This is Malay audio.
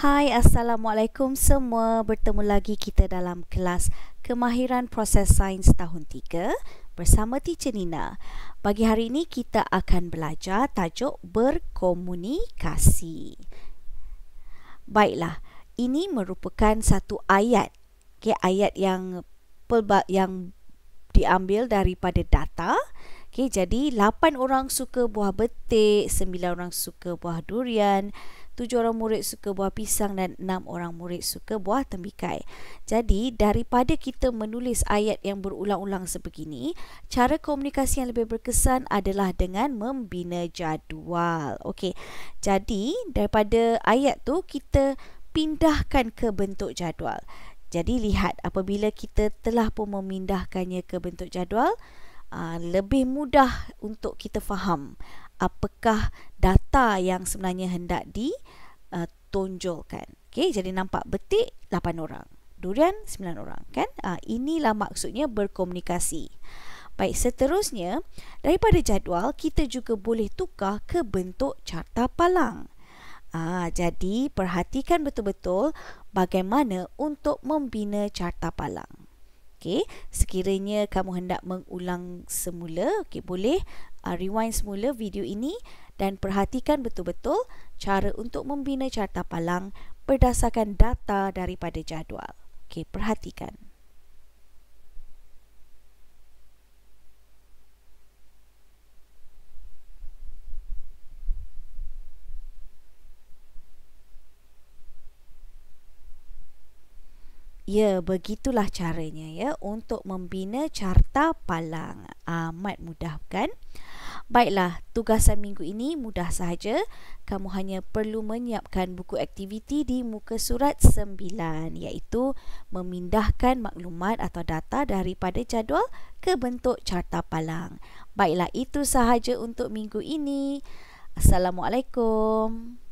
Hai, Assalamualaikum semua. Bertemu lagi kita dalam kelas Kemahiran Proses Sains Tahun 3 bersama Teacher Nina. Bagi hari ini, kita akan belajar tajuk Berkomunikasi. Baiklah, ini merupakan satu ayat. Okay, ayat yang pelba- yang diambil daripada data. Okey, jadi 8 orang suka buah betik, 9 orang suka buah durian, 7 orang murid suka buah pisang dan 6 orang murid suka buah tembikai. Jadi, daripada kita menulis ayat yang berulang-ulang sebegini, cara komunikasi yang lebih berkesan adalah dengan membina jadual. Okey. Jadi, daripada ayat tu kita pindahkan ke bentuk jadual. Jadi, lihat apabila kita telah pun memindahkannya ke bentuk jadual, Ah, lebih mudah untuk kita faham apakah data yang sebenarnya hendak ditonjolkan. Ah, okay, jadi nampak betik 8 orang, durian 9 orang, kan? Uh, inilah maksudnya berkomunikasi. Baik, seterusnya, daripada jadual, kita juga boleh tukar ke bentuk carta palang. Ah, jadi, perhatikan betul-betul bagaimana untuk membina carta palang. Okey, sekiranya kamu hendak mengulang semula, okey boleh uh, rewind semula video ini dan perhatikan betul-betul cara untuk membina carta palang berdasarkan data daripada jadual. Okey, perhatikan. Ya, begitulah caranya ya untuk membina carta palang. Amat mudah kan? Baiklah, tugasan minggu ini mudah sahaja. Kamu hanya perlu menyiapkan buku aktiviti di muka surat 9 iaitu memindahkan maklumat atau data daripada jadual ke bentuk carta palang. Baiklah, itu sahaja untuk minggu ini. Assalamualaikum.